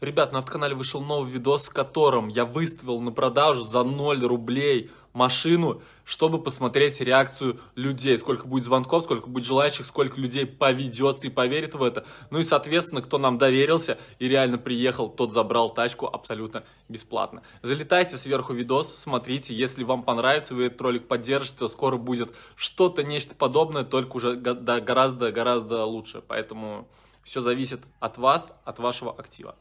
Ребят, на канале вышел новый видос, в котором я выставил на продажу за 0 рублей машину, чтобы посмотреть реакцию людей. Сколько будет звонков, сколько будет желающих, сколько людей поведется и поверит в это. Ну и, соответственно, кто нам доверился и реально приехал, тот забрал тачку абсолютно бесплатно. Залетайте сверху видос, смотрите. Если вам понравится, вы этот ролик поддержите, то скоро будет что-то, нечто подобное, только уже гораздо-гораздо лучше. Поэтому все зависит от вас, от вашего актива.